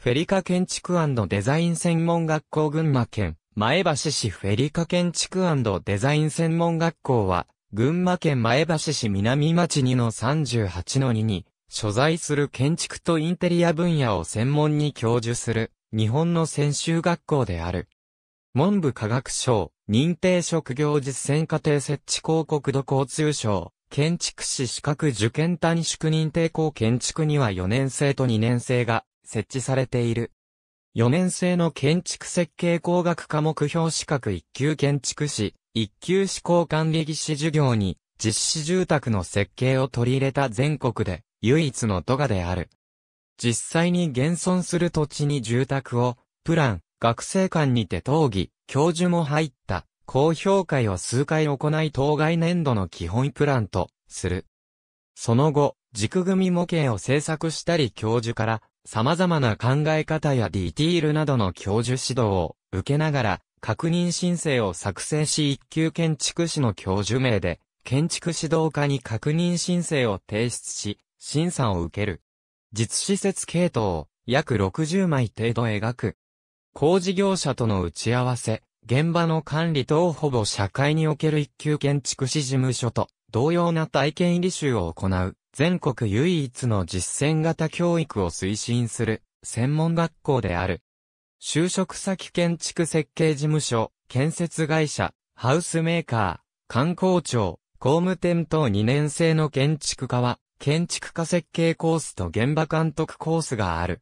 フェリカ建築デザイン専門学校群馬県、前橋市フェリカ建築デザイン専門学校は、群馬県前橋市南町2の38の2に、所在する建築とインテリア分野を専門に教授する、日本の専修学校である。文部科学省、認定職業実践課程設置広告度交通省、建築士資格受験単宿認定校建築には4年生と2年生が設置されている。4年生の建築設計工学科目標資格1級建築士、1級施工管理技師授業に、実施住宅の設計を取り入れた全国で唯一の都がである。実際に現存する土地に住宅を、プラン、学生館にて討議、教授も入った、高評価を数回行い当該年度の基本プランと、する。その後、軸組模型を制作したり教授から様々な考え方やディティールなどの教授指導を受けながら、確認申請を作成し一級建築士の教授名で、建築指導課に確認申請を提出し、審査を受ける。実施設系統を約60枚程度描く。工事業者との打ち合わせ、現場の管理等ほぼ社会における一級建築士事務所と同様な体験入り集を行う。全国唯一の実践型教育を推進する専門学校である。就職先建築設計事務所、建設会社、ハウスメーカー、観光庁、工務店等2年生の建築家は、建築家設計コースと現場監督コースがある。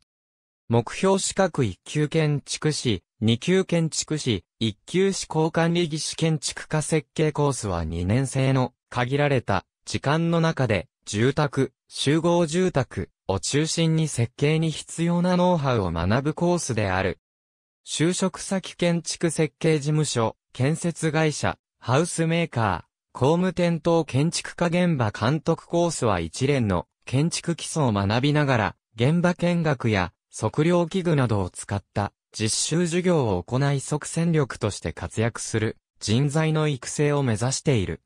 目標資格1級建築士、2級建築士、1級施工管理技師建築家設計コースは2年生の限られた時間の中で住宅、集合住宅を中心に設計に必要なノウハウを学ぶコースである。就職先建築設計事務所、建設会社、ハウスメーカー、工務店等建築家現場監督コースは一連の建築基礎を学びながら、現場見学や測量器具などを使った実習授業を行い即戦力として活躍する人材の育成を目指している。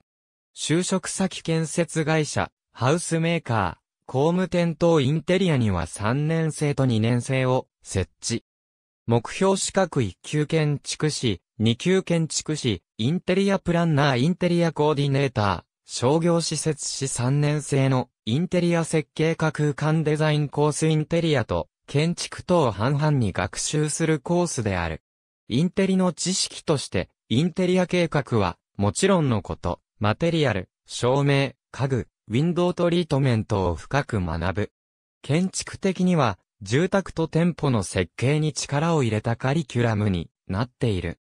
就職先建設会社、ハウスメーカー、工務店等インテリアには3年生と2年生を設置。目標資格1級建築士、2級建築士、インテリアプランナー、インテリアコーディネーター、商業施設士3年生のインテリア設計科空間デザインコースインテリアと建築等半々に学習するコースである。インテリの知識として、インテリア計画は、もちろんのこと、マテリアル、照明、家具、ウィンドウトリートメントを深く学ぶ。建築的には、住宅と店舗の設計に力を入れたカリキュラムになっている。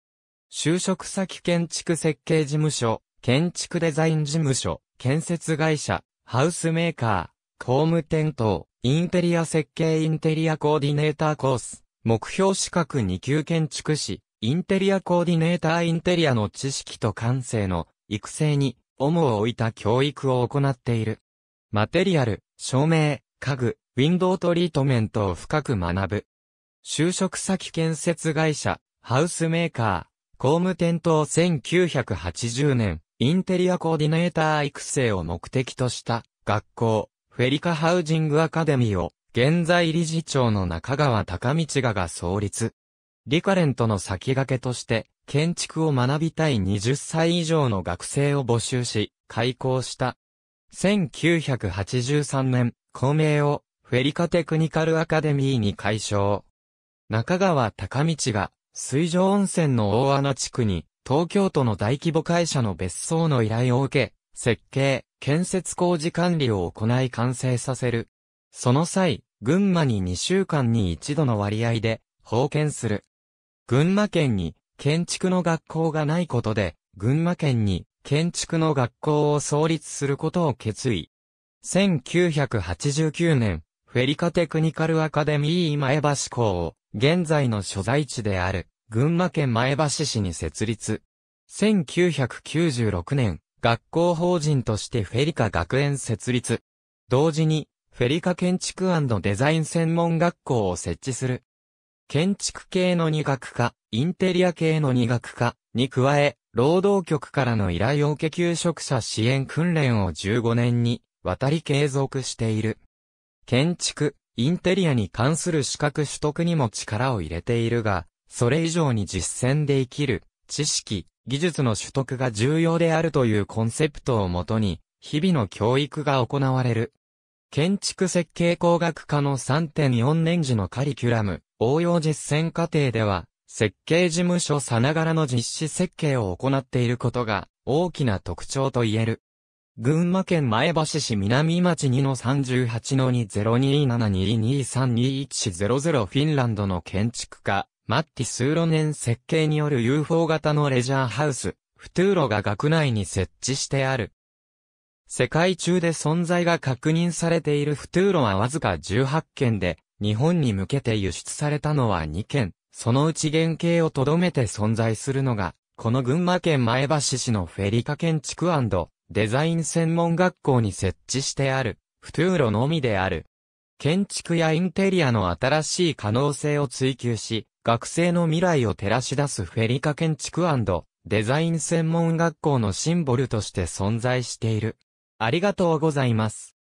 就職先建築設計事務所、建築デザイン事務所、建設会社、ハウスメーカー、工務店等、インテリア設計インテリアコーディネーターコース、目標資格2級建築士、インテリアコーディネーターインテリアの知識と感性の育成に主を置いた教育を行っている。マテリアル、照明、家具、ウィンドウトリートメントを深く学ぶ。就職先建設会社、ハウスメーカー、工務店等1980年、インテリアコーディネーター育成を目的とした学校、フェリカハウジングアカデミーを、現在理事長の中川隆道がが創立。リカレントの先駆けとして、建築を学びたい20歳以上の学生を募集し、開校した。1983年、校名をフェリカテクニカルアカデミーに改称。中川高道が水上温泉の大穴地区に東京都の大規模会社の別荘の依頼を受け、設計、建設工事管理を行い完成させる。その際、群馬に2週間に1度の割合で、封建する。群馬県に建築の学校がないことで、群馬県に建築の学校を創立することを決意。1989年、フェリカテクニカルアカデミー前橋校を、現在の所在地である、群馬県前橋市に設立。1996年、学校法人としてフェリカ学園設立。同時に、フェリカ建築デザイン専門学校を設置する。建築系の二学科、インテリア系の二学科に加え、労働局からの依頼を受け求職者支援訓練を15年に渡り継続している。建築、インテリアに関する資格取得にも力を入れているが、それ以上に実践で生きる、知識、技術の取得が重要であるというコンセプトをもとに、日々の教育が行われる。建築設計工学科の3.4年次のカリキュラム、応用実践課程では、設計事務所さながらの実施設計を行っていることが大きな特徴と言える。群馬県前橋市南町2の38の202722321100フィンランドの建築家、マッティ・スーロネン設計による UFO 型のレジャーハウス、フトゥーロが学内に設置してある。世界中で存在が確認されているフトゥーロはわずか18件で、日本に向けて輸出されたのは2件、そのうち原型をとどめて存在するのが、この群馬県前橋市のフェリカ建築デザイン専門学校に設置してある、フトゥーロのみである。建築やインテリアの新しい可能性を追求し、学生の未来を照らし出すフェリカ建築デザイン専門学校のシンボルとして存在している。ありがとうございます。